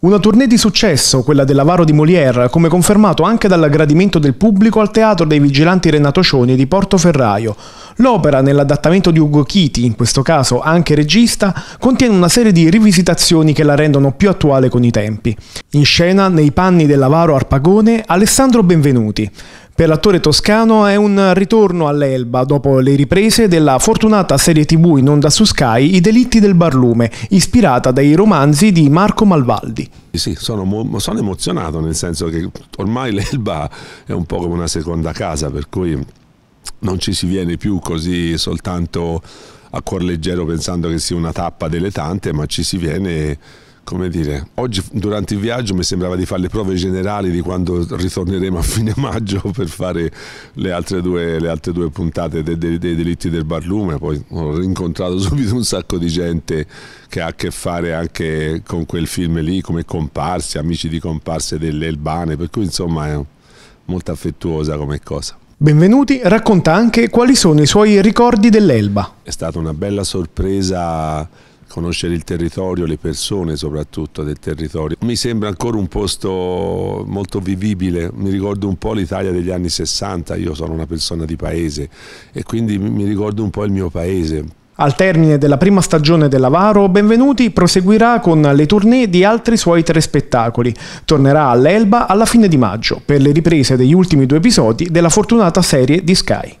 Una tournée di successo, quella dell'Avaro di Molière, come confermato anche dall'aggradimento del pubblico al Teatro dei Vigilanti Renato Cioni di Portoferraio. L'opera, nell'adattamento di Ugo Chiti, in questo caso anche regista, contiene una serie di rivisitazioni che la rendono più attuale con i tempi. In scena, nei panni dell'Avaro Arpagone, Alessandro Benvenuti. Per l'attore toscano è un ritorno all'Elba dopo le riprese della fortunata serie tv in onda su Sky I delitti del barlume, ispirata dai romanzi di Marco Malvaldi. Sì, sono, sono emozionato nel senso che ormai l'Elba è un po' come una seconda casa, per cui non ci si viene più così soltanto a cuor leggero pensando che sia una tappa delle tante, ma ci si viene come dire, oggi durante il viaggio mi sembrava di fare le prove generali di quando ritorneremo a fine maggio per fare le altre due, le altre due puntate dei, dei, dei, delitti del barlume, poi ho rincontrato subito un sacco di gente che ha a che fare anche con quel film lì, come comparse, amici di comparse delle Elbane, per cui insomma è molto affettuosa come cosa. Benvenuti racconta anche quali sono i suoi ricordi dell'Elba. È stata una bella sorpresa conoscere il territorio, le persone soprattutto del territorio. Mi sembra ancora un posto molto vivibile, mi ricordo un po' l'Italia degli anni 60, io sono una persona di paese e quindi mi ricordo un po' il mio paese, al termine della prima stagione dell'Avaro, Benvenuti proseguirà con le tournée di altri suoi tre spettacoli. Tornerà all'Elba alla fine di maggio per le riprese degli ultimi due episodi della fortunata serie di Sky.